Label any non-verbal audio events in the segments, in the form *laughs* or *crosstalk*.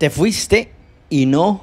Te fuiste y no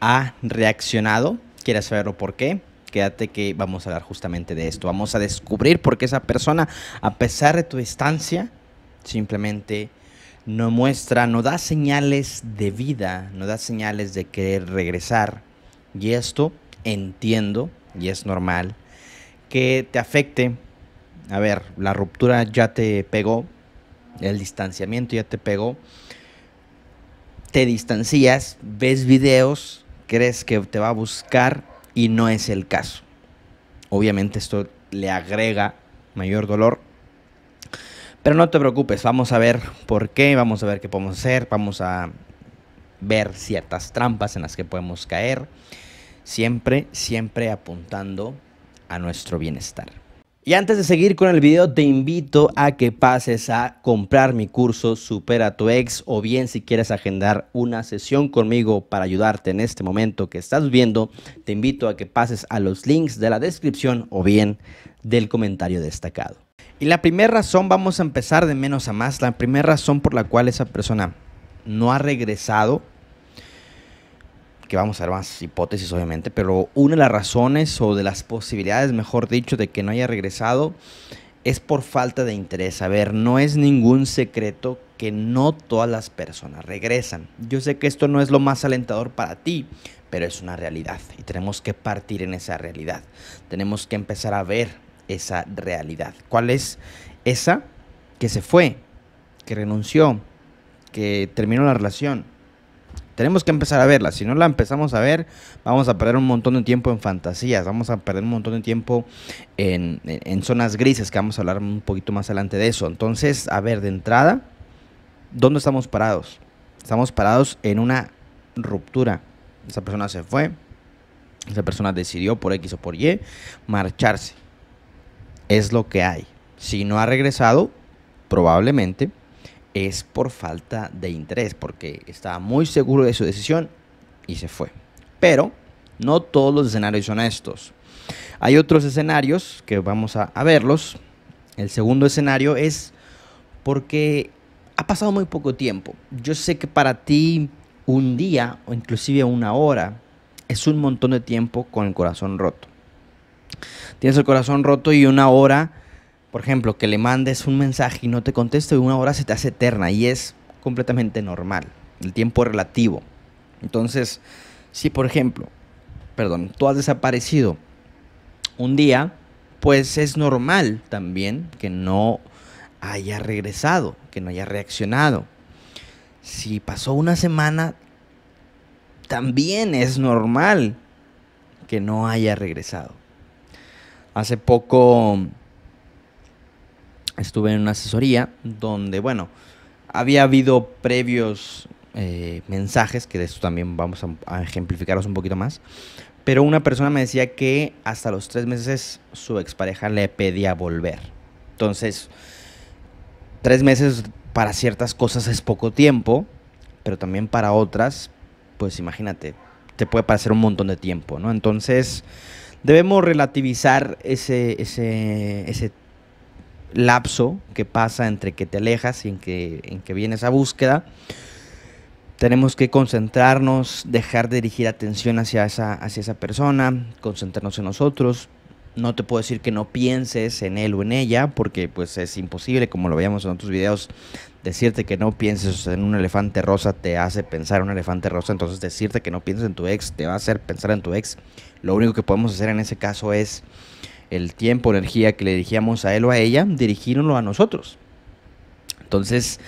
ha reaccionado. ¿Quieres saberlo por qué? Quédate que vamos a hablar justamente de esto. Vamos a descubrir por qué esa persona, a pesar de tu distancia, simplemente no muestra, no da señales de vida, no da señales de querer regresar. Y esto entiendo y es normal que te afecte. A ver, la ruptura ya te pegó, el distanciamiento ya te pegó, te distancias, ves videos, crees que te va a buscar y no es el caso. Obviamente esto le agrega mayor dolor. Pero no te preocupes, vamos a ver por qué, vamos a ver qué podemos hacer, vamos a ver ciertas trampas en las que podemos caer, siempre, siempre apuntando a nuestro bienestar. Y antes de seguir con el video, te invito a que pases a comprar mi curso Supera tu ex o bien si quieres agendar una sesión conmigo para ayudarte en este momento que estás viendo, te invito a que pases a los links de la descripción o bien del comentario destacado. Y la primera razón, vamos a empezar de menos a más, la primera razón por la cual esa persona no ha regresado vamos a ver más hipótesis obviamente, pero una de las razones o de las posibilidades, mejor dicho, de que no haya regresado es por falta de interés. A ver, no es ningún secreto que no todas las personas regresan. Yo sé que esto no es lo más alentador para ti, pero es una realidad y tenemos que partir en esa realidad. Tenemos que empezar a ver esa realidad. ¿Cuál es esa? Que se fue, que renunció, que terminó la relación tenemos que empezar a verla. Si no la empezamos a ver, vamos a perder un montón de tiempo en fantasías, vamos a perder un montón de tiempo en, zonas grises, que vamos a hablar un poquito más adelante de eso. Entonces, a ver, de entrada, ¿dónde estamos parados? Estamos parados en una ruptura. Esa persona se fue, esa persona decidió por X o por Y marcharse. Es lo que hay. Si no ha regresado, probablemente es por falta de interés, porque estaba muy seguro de su decisión y se fue. Pero no todos los escenarios son estos. Hay otros escenarios que vamos a, verlos. El segundo escenario es porque ha pasado muy poco tiempo. Yo sé que para ti un día o inclusive una hora es un montón de tiempo con el corazón roto. Tienes el corazón roto y una hora por ejemplo, que le mandes un mensaje y no te conteste y una hora se te hace eterna y es completamente normal. El tiempo es relativo. Entonces, si por ejemplo, perdón, tú has desaparecido un día, pues es normal también que no haya regresado, que no haya reaccionado. Si pasó una semana, también es normal que no haya regresado. Hace poco estuve en una asesoría donde, bueno, había habido previos eh, mensajes, que de esto también vamos a, ejemplificarlos ejemplificaros un poquito más, pero una persona me decía que hasta los tres meses su expareja le pedía volver. Entonces, tres meses para ciertas cosas es poco tiempo, pero también para otras, pues imagínate, te puede parecer un montón de tiempo, ¿no? Entonces, debemos relativizar ese, ese, ese lapso que pasa entre que te alejas y en que, en que viene esa búsqueda, tenemos que concentrarnos, dejar de dirigir atención hacia esa, hacia esa persona, concentrarnos en nosotros. No te puedo decir que no pienses en él o en ella, porque pues es imposible, como lo veíamos en otros videos, decirte que no pienses en un elefante rosa te hace pensar en un elefante rosa, entonces decirte que no pienses en tu ex te va a hacer pensar en tu ex. Lo único que podemos hacer en ese caso es el tiempo, energía que le dirigíamos a él o a ella, dirigíronlo a nosotros. Entonces,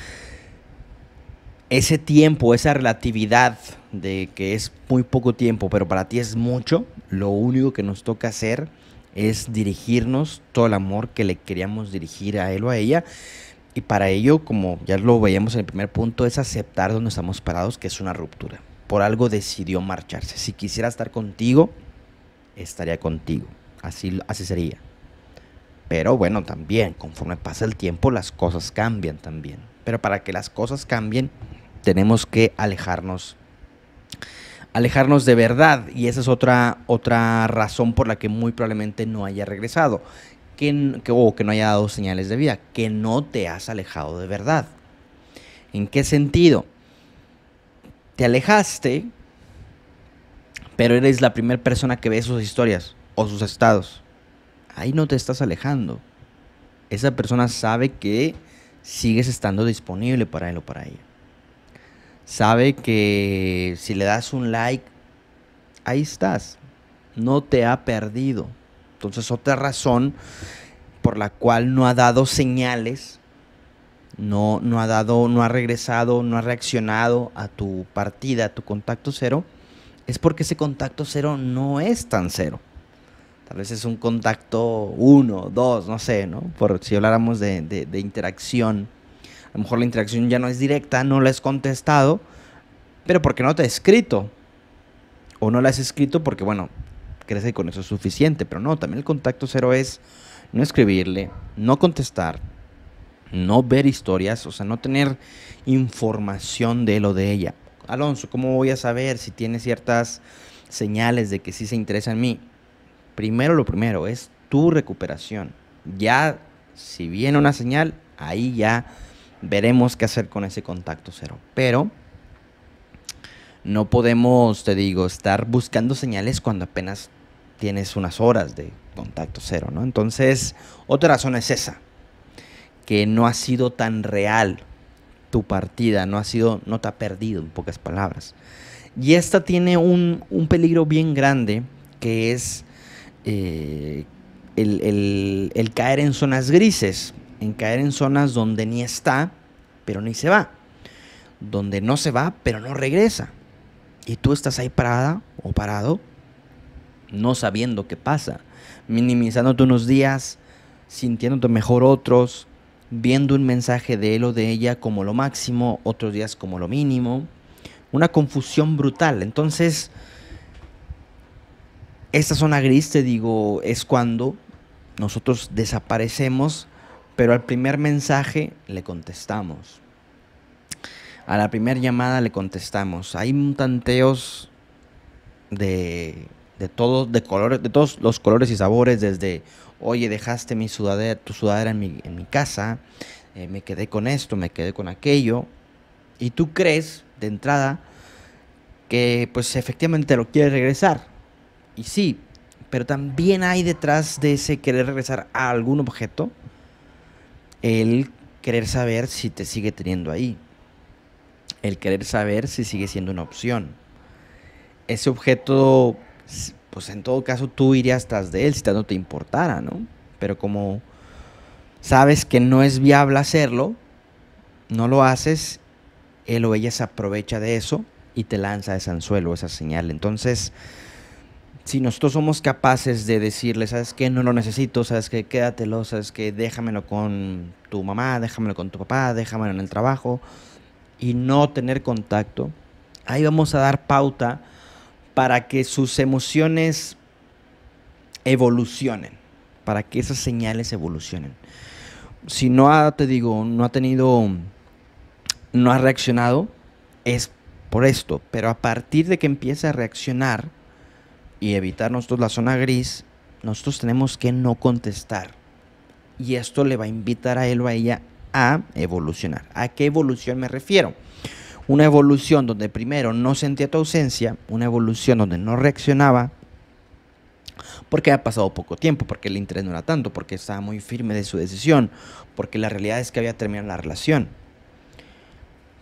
ese tiempo, esa relatividad de que es muy poco tiempo, pero para ti es mucho, lo único que nos toca hacer es dirigirnos todo el amor que le queríamos dirigir a él o a ella. Y para ello, como ya lo veíamos en el primer punto, es aceptar donde estamos parados, que es una ruptura. Por algo decidió marcharse. Si quisiera estar contigo, estaría contigo. Así, sería. Pero bueno, también, conforme pasa el tiempo, las cosas cambian también. Pero para que las cosas cambien, tenemos que alejarnos. Alejarnos de verdad. Y esa es otra, otra razón por la que muy probablemente no haya regresado. Que, que, o que no haya dado señales de vida. Que no te has alejado de verdad. ¿En qué sentido? Te alejaste, pero eres la primera persona que ve sus historias o sus estados. Ahí no te estás alejando. Esa persona sabe que sigues estando disponible para él o para ella. Sabe que si le das un like, ahí estás. No te ha perdido. Entonces otra razón por la cual no ha dado señales, no, no ha dado, no ha regresado, no ha reaccionado a tu partida, a tu contacto cero, es porque ese contacto cero no es tan cero. Tal vez es un contacto uno, dos, no sé, ¿no? Por si habláramos de, interacción. A lo mejor la interacción ya no es directa, no la has contestado, pero porque no te ha escrito. O no la has escrito porque, bueno, crece que con eso es suficiente. Pero no, también el contacto cero es no escribirle, no contestar, no ver historias, o sea, no tener información de él o de ella. Alonso, ¿cómo voy a saber si tiene ciertas señales de que sí se interesa en mí? primero lo primero, es tu recuperación. Ya, si viene una señal, ahí ya veremos qué hacer con ese contacto cero. Pero no podemos, te digo, estar buscando señales cuando apenas tienes unas horas de contacto cero, ¿no? Entonces, otra razón es esa, que no ha sido tan real tu partida, no ha sido, no te ha perdido, en pocas palabras. Y esta tiene un peligro bien grande, que es eh, el, el, caer en zonas grises, en caer en zonas donde ni está, pero ni se va, donde no se va, pero no regresa. Y tú estás ahí parada o parado, no sabiendo qué pasa, minimizándote unos días, sintiéndote mejor otros, viendo un mensaje de él o de ella como lo máximo, otros días como lo mínimo. Una confusión brutal. Entonces, esta zona gris, te digo, es cuando nosotros desaparecemos, pero al primer mensaje le contestamos. A la primera llamada le contestamos. Hay tanteos de, de todos, de colores, de todos los colores y sabores, desde oye, dejaste mi sudadera, tu sudadera en mi, casa, eh, me quedé con esto, me quedé con aquello. Y tú crees de entrada que pues efectivamente lo quieres regresar. Y sí, pero también hay detrás de ese querer regresar a algún objeto el querer saber si te sigue teniendo ahí. El querer saber si sigue siendo una opción. Ese objeto, pues en todo caso tú irías tras de él si no te importara, ¿no? Pero como sabes que no es viable hacerlo, no lo haces, él o ella se aprovecha de eso y te lanza ese anzuelo, esa señal. Entonces, si nosotros somos capaces de decirle, sabes que no lo necesito, sabes que quédatelo, sabes que déjamelo con tu mamá, déjamelo con tu papá, déjamelo en el trabajo y no tener contacto, ahí vamos a dar pauta para que sus emociones evolucionen, para que esas señales evolucionen. Si no ha, te digo, no ha tenido, no ha reaccionado, es por esto, pero a partir de que empiece a reaccionar, y evitar nosotros la zona gris, nosotros tenemos que no contestar. Y esto le va a invitar a él o a ella a evolucionar. ¿A qué evolución me refiero? Una evolución donde primero no sentía tu ausencia, una evolución donde no reaccionaba, porque había pasado poco tiempo, porque el interés no era tanto, porque estaba muy firme de su decisión, porque la realidad es que había terminado la relación.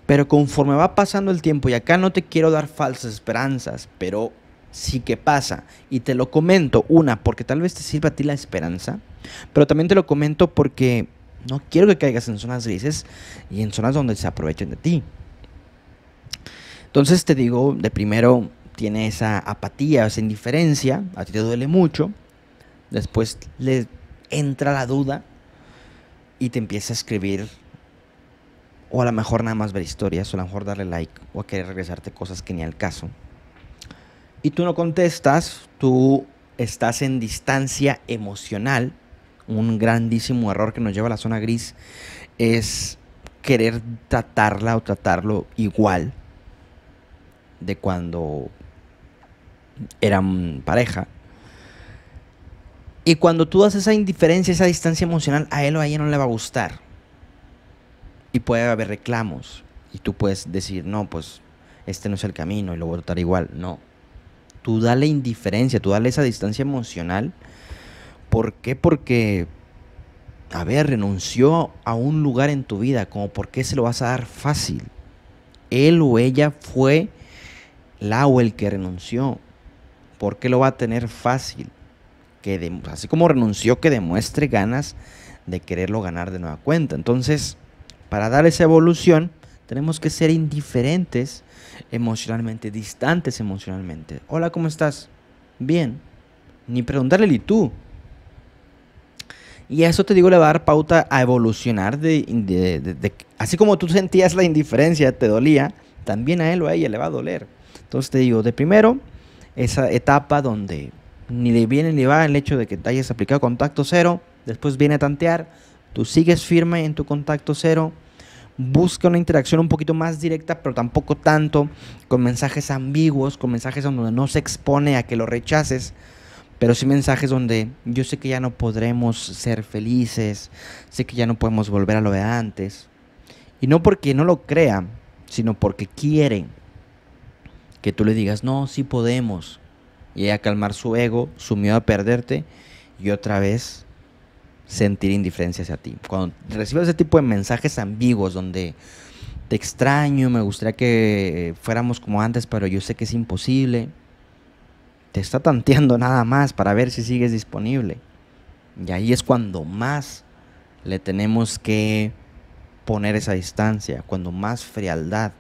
Pero conforme va pasando el tiempo, y acá no te quiero dar falsas esperanzas, pero sí que pasa. Y te lo comento, una, porque tal vez te sirva a ti la esperanza, pero también te lo comento porque no quiero que caigas en zonas grises y en zonas donde se aprovechen de ti. Entonces te digo, de primero tiene esa apatía, esa indiferencia, a ti te duele mucho, después le entra la duda y te empieza a escribir o a lo mejor nada más ver historias, o a lo mejor darle like, o a querer regresarte cosas que ni al caso y tú no contestas, tú estás en distancia emocional. Un grandísimo error que nos lleva a la zona gris es querer tratarla o tratarlo igual de cuando eran pareja. Y cuando tú das esa indiferencia, esa distancia emocional, a él o a ella no le va a gustar. Y puede haber reclamos. Y tú puedes decir, no, pues este no es el camino y lo voy a tratar igual. No, tú dale indiferencia, tú dale esa distancia emocional. ¿Por qué? Porque, a ver, renunció a un lugar en tu vida, como por qué se lo vas a dar fácil. Él o ella fue la o el que renunció. ¿Por qué lo va a tener fácil? Que así como renunció, que demuestre ganas de quererlo ganar de nueva cuenta. Entonces, para dar esa evolución, tenemos que ser indiferentes emocionalmente, distantes emocionalmente. Hola, ¿cómo estás? Bien. Ni preguntarle, ¿y tú? Y eso te digo, le va a dar pauta a evolucionar de, Así como tú sentías la indiferencia, te dolía, también a él o a ella le va a doler. Entonces te digo, de primero, esa etapa donde ni le viene ni le va el hecho de que te hayas aplicado contacto cero, después viene a tantear, tú sigues firme en tu contacto cero, busca una interacción un poquito más directa, pero tampoco tanto, con mensajes ambiguos, con mensajes donde no se expone a que lo rechaces, pero sí mensajes donde yo sé que ya no podremos ser felices, sé que ya no podemos volver a lo de antes. Y no porque no lo crean sino porque quieren que tú le digas, no, sí podemos. Y a calmar su ego, su miedo a perderte y otra vez sentir indiferencia hacia ti. Cuando recibes ese tipo de mensajes ambiguos donde te extraño, me gustaría que eh, fuéramos como antes, pero yo sé que es imposible, te está tanteando *laughs* nada más para ver si sigues disponible. Y ahí es cuando más le tenemos que poner esa distancia, cuando más frialdad.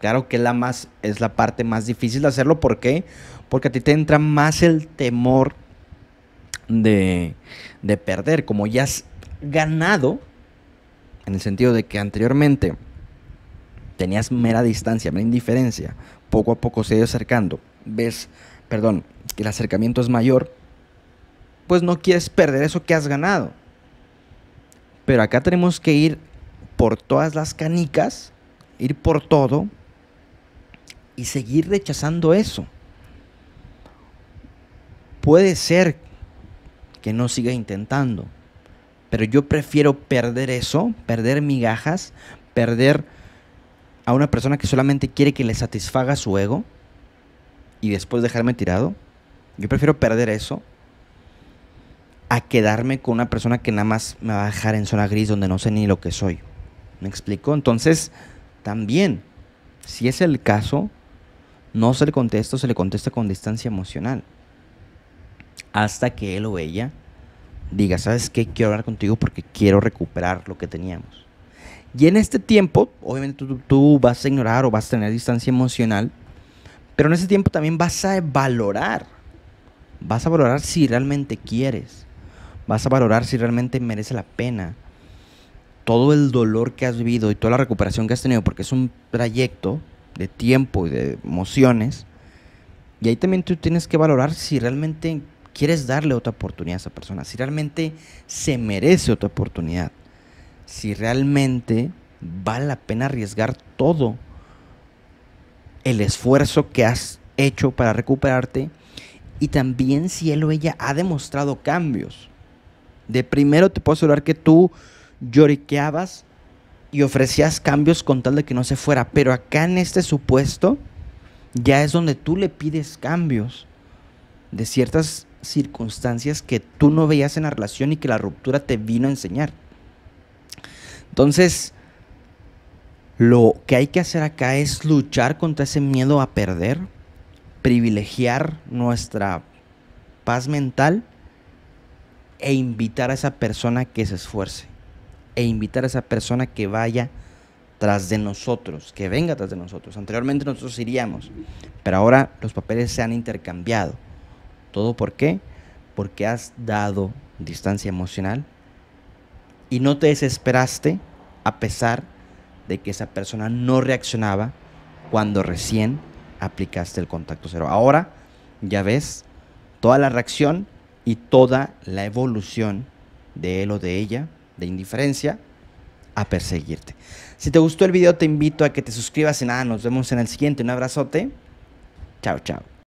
Claro que la más, es la parte más difícil de hacerlo, ¿por qué? Porque a ti te entra más el temor de, perder, como ya has ganado, en el sentido de que anteriormente tenías mera distancia, mera indiferencia, poco a poco se ha acercando, ves, perdón, que el acercamiento es mayor, pues no quieres perder eso que has ganado. Pero acá tenemos que ir por todas las canicas, ir por todo y seguir rechazando eso. Puede ser que no siga intentando. Pero yo prefiero perder eso, perder migajas, perder a una persona que solamente quiere que le satisfaga su ego y después dejarme tirado. Yo prefiero perder eso a quedarme con una persona que nada más me va a dejar en zona gris donde no sé ni lo que soy. ¿Me explico? Entonces, también, si es el caso, no se le contesta se le contesta con distancia emocional hasta que él o ella diga, ¿sabes qué? Quiero hablar contigo porque quiero recuperar lo que teníamos. Y en este tiempo, obviamente tú, vas a ignorar o vas a tener distancia emocional, pero en ese tiempo también vas a valorar, vas a valorar si realmente quieres, vas a valorar si realmente merece la pena todo el dolor que has vivido y toda la recuperación que has tenido, porque es un trayecto de tiempo y de emociones. Y ahí también tú tienes que valorar si realmente quieres darle otra oportunidad a esa persona, si realmente se merece otra oportunidad, si realmente vale la pena arriesgar todo el esfuerzo que has hecho para recuperarte y también si él o ella ha demostrado cambios. De primero te puedo asegurar que tú lloriqueabas y ofrecías cambios con tal de que no se fuera, pero acá en este supuesto ya es donde tú le pides cambios de ciertas circunstancias que tú no veías en la relación y que la ruptura te vino a enseñar. Entonces, lo que hay que hacer acá es luchar contra ese miedo a perder, privilegiar nuestra paz mental e invitar a esa persona que se esfuerce, e invitar a esa persona que vaya tras de nosotros, que venga tras de nosotros. Anteriormente nosotros iríamos, pero ahora los papeles se han intercambiado. ¿Todo por qué? Porque has dado distancia emocional y no te desesperaste a pesar de que esa persona no reaccionaba cuando recién aplicaste el contacto cero. Ahora ya ves toda la reacción y toda la evolución de él o de ella, de indiferencia, a perseguirte. Si te gustó el video, te invito a que te suscribas y nada, nos vemos en el siguiente. Un abrazote. Chao, chao.